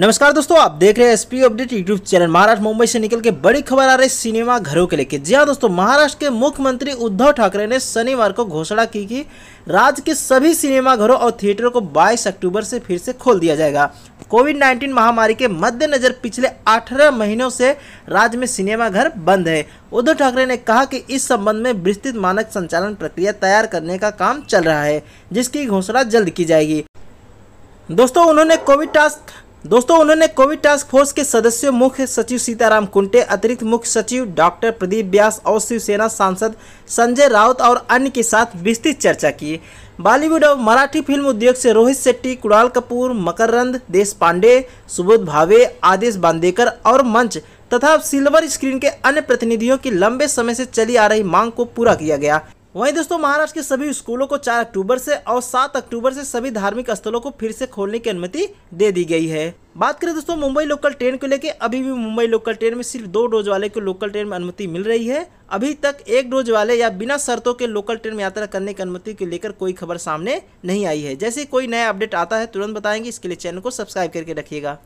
नमस्कार दोस्तों आप देख रहे हैं SP update YouTube channel Maharashtra Mumbai से निकल के बड़ी खबर आ रही है सिनेमा घरों के लेके जी हाँ दोस्तों महाराष्ट्र के मुख्यमंत्री उद्धव ठाकरे ने शनिवार को घोषणा की कि राज्य के सभी सिनेमा घरों और थिएटरों को 22 अक्टूबर से फिर से खोल दिया जाएगा कोविड 19 महामारी के मद्देनजर पिछले 18 महीनों से राज्य में सिनेमाघर बंद है उद्धव ठाकरे ने कहा कि इस संबंध में विस्तृत मानक संचालन प्रक्रिया तैयार करने का काम चल रहा है जिसकी घोषणा जल्द की जाएगी दोस्तों उन्होंने कोविड टास्क दोस्तों उन्होंने कोविड टास्क फोर्स के सदस्यों मुख्य सचिव सीताराम कुंटे अतिरिक्त मुख्य सचिव डॉक्टर प्रदीप व्यास और शिवसेना सांसद संजय राउत और अन्य के साथ विस्तृत चर्चा की बॉलीवुड और मराठी फिल्म उद्योग से रोहित शेट्टी कुणाल कपूर मकरंद देश पांडे सुबोध भावे आदेश बांदेकर और मंच तथा सिल्वर स्क्रीन के अन्य प्रतिनिधियों की लंबे समय से चली आ रही मांग को पूरा किया गया वहीं दोस्तों महाराष्ट्र के सभी स्कूलों को चार अक्टूबर से और सात अक्टूबर से सभी धार्मिक स्थलों को फिर से खोलने की अनुमति दे दी गई है बात करें दोस्तों मुंबई लोकल ट्रेन को लेकर अभी भी मुंबई लोकल ट्रेन में सिर्फ दो डोज वाले को लोकल ट्रेन में अनुमति मिल रही है अभी तक एक डोज वाले या बिना शर्तों के लोकल ट्रेन में यात्रा करने की अनुमति को लेकर कोई खबर सामने नहीं आई है जैसे कोई नया अपडेट आता है तुरंत बताएंगे इसके लिए चैनल को सब्सक्राइब करके रखिएगा